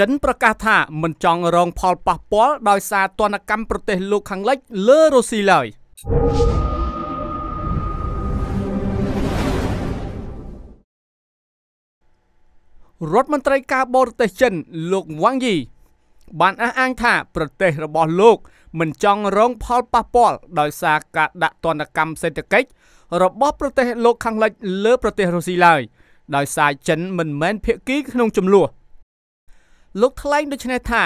ចិនប្រកាសថាមិនចង់រងផលប៉ះពាល់ដោយសារទណ្ឌកម្មប្រទេសលោកខាងលិចលើរុស្ស៊ីឡើយរដ្ឋមន្ត្រីការបរទេសចិន លោកវ៉ាងយីបានអះអាងថាប្រទេសរបស់លោក មិនចង់រងផលប៉ះពាល់ដោយសារការដាក់ទណ្ឌកម្មសេដ្ឋកិច្ចរបស់ប្រទេសលោកខាងលិចលើប្រទេសរុស្ស៊ីឡើយដោយសារចិនមិនមែនភាគីក្នុងចំនួនលោកថ្លែងដូចនេះថា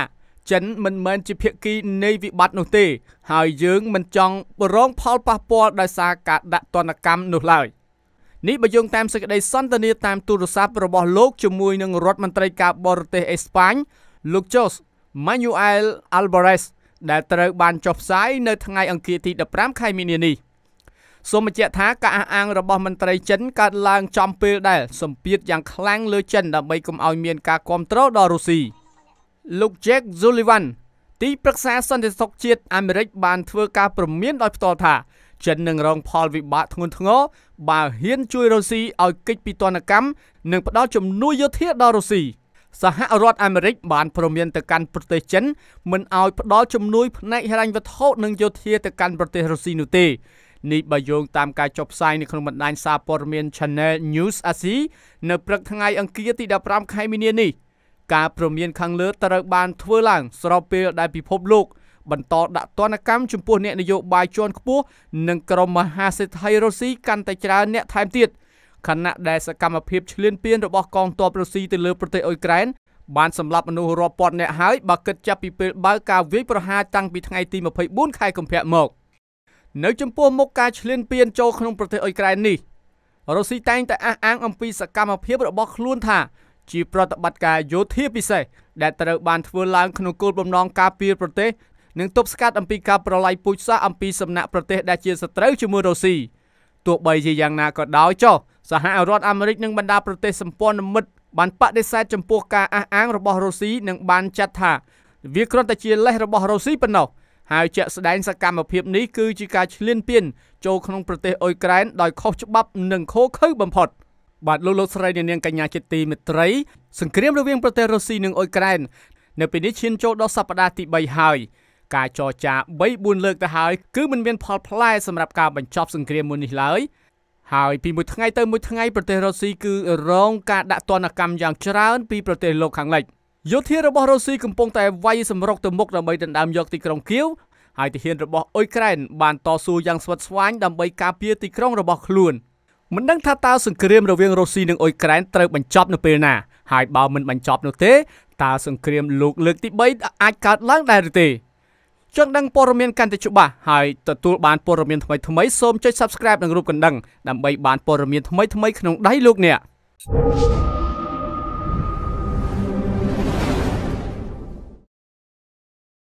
ចិនមិនមែនជាភាគីនៃវិបត្តិនោះទេហើយយើងមិនចង់រង ផលប៉ះពាល់ដោយសារការដាក់ទណ្ឌកម្មនោះឡើយនេះបើយោងតាមសេចក្តីសន្ទនាតាមទូរស័ព្ទរបស់លោកជាមួយនឹងរដ្ឋមន្ត្រីការបរទេសអេស្ប៉ាញលោក Jos Manuel Alvarez ដែលត្រូវបានចុះផ្សាយនៅ ថ្ងៃអង្គារទី15ខែមីនានេះ។សូមបញ្ជាក់ថាការអះអាងរបស់មន្ត្រីចិនកើតឡើងចំពេលដែលសម្ពាធយ៉ាងខ្លាំងលើចិនដើម្បីកុំឲ្យមានការគ្រប់គ្រងដល់រុស្ស៊ីលោក Jack Sullivan ទីប្រឹក្សាសន្តិសុខជាតិអាមេរិក បានធ្វើការព្រមានដោយផ្ទាល់ថាចិននឹងរងផលវិបាកធ្ងន់ធ្ងរបើហ៊ានជួយរុស្ស៊ីឲ្យគេចពីទណ្ឌកម្មនិងផ្ដល់ជំនួយយោធាដល់រុស្ស៊ីសហរដ្ឋអាមេរិកបានព្រមានទៅកាន់ប្រទេសចិនមិនឲ្យផ្ដល់ជំនួយផ្នែកហិរញ្ញវត្ថុនិងយោធាទៅកាន់ប្រទេសរុស្ស៊ីនោះទេនេះបើយោងតាមការចុះផ្សាយនៅក្នុងបណ្ដាញសារព័ត៌មាន Channel News Asia នៅព្រឹកថ្ងៃអង្គារទី15ខែមីនានេះការព្រមានខាងលើត្រូវបានធ្វើឡើងស្របពេលដែលពិភពលោក បន្តដាក់ទណ្ឌកម្មចំពោះអ្នកនយោបាយជាន់ខ្ពស់និងក្រុមមហាសេដ្ឋីរុស្ស៊ីកាន់តែច្រើនអ្នកថែមទៀតខណៈដែលសកម្មភាពឈ្លានពានរបស់កងទ័ពរុស្ស៊ីទៅលើប្រទេសអ៊ុយក្រែនបានសម្លាប់មនុស្សរាប់ពាន់នាក់ហើយបើគិតចាប់ពីពេលបើកការវាយប្រហារតាំងពីថ្ងៃទី24ខែកុម្ភៈមក។នៅចំពោះមុខការឈ្លានពានចូលក្នុងប្រទេសអ៊ុយក្រែននេះរុស្ស៊ីតែងតែអះអាងអំពីសកម្មភាពរបស់ខ្លួនថាជាប្រតិបត្តិការយោធាពិសេសដែលត្រូវបានធ្វើឡើងក្នុងគោលបំណងការពារប្រទេសនិងទប់ស្កាត់អំពីការប្រឡាយពូជសាសន៍អំពីសំណាក់ប្រទេសដែលជាសត្រូវជាមួយរុស្ស៊ីទោះបីជាយ៉ាងណាក៏ដោយចុះសហរដ្ឋអាមេរិកនិងបណ្ដាប្រទេសសម្ព័ន្ធមិត្តបានបដិសេធចំពោះការអះអាងរបស់រុស្ស៊ីនិងបានចាត់ថាវាគ្រាន់តែជាលេសរបស់រុស្ស៊ីប៉ុណ្ណោះហើយជាក់ស្ដែងសកម្មភាពនេះគឺជាការឈ្លានពានចូលក្នុងប្រទេសអ៊ុយក្រែនដោយខុសច្បាប់និងខុសខើបំផុត បាទលោកលោកស្រីនាងកញ្ញាជាទីមេត្រីសង្គ្រាមរវាងប្រទេសរុស្ស៊ីនិងអ៊ុយក្រែននៅពេលនេះឈានចូលដល់សប្តាហ៍ទី3ហើយការចរចា3 4លើកទៅហើយគឺមិនមានផលផ្លែសម្រាប់ការបញ្ចប់សង្គ្រាមមួយនេះឡើយហើយពីមួយថ្ងៃទៅមួយថ្ងៃប្រទេសរុស្ស៊ីគឺរងការដាក់ទណ្ឌកម្មយ៉ាងច្រើនពីប្រទេសលោកខាងលិច។យោធារបស់រុស្ស៊ីកំពុងតែវាយសម្រុកទៅមុខដើម្បីដណ្ដើមយកទីក្រុងគៀវហើយទាហានរបស់អ៊ុយក្រែនបានតស៊ូយ៉ាងស្វិតស្វាញដើម្បីការពារទីក្រុងរបស់ខ្លួនមិនដឹងថាតើសង្គ្រាមរវាងរុស្ស៊ីនិងអ៊ុយក្រែនត្រូវបញ្ចប់នៅពេលណាហើយបើមិនបញ្ចប់នោះទេតើសង្គ្រាមលោកលើកទី3អាចកើតឡើងដែរឬទេចង់ដឹងព័ត៌មានកាន់តែច្បាស់ហើយទទួលបានព័ត៌មានថ្មីថ្មីសូមចុច Subscribe និងរូបកណ្ដឹងដើម្បីបានព័ត៌មានថ្មីថ្មីក្នុងដៃលោកអ្នក thank you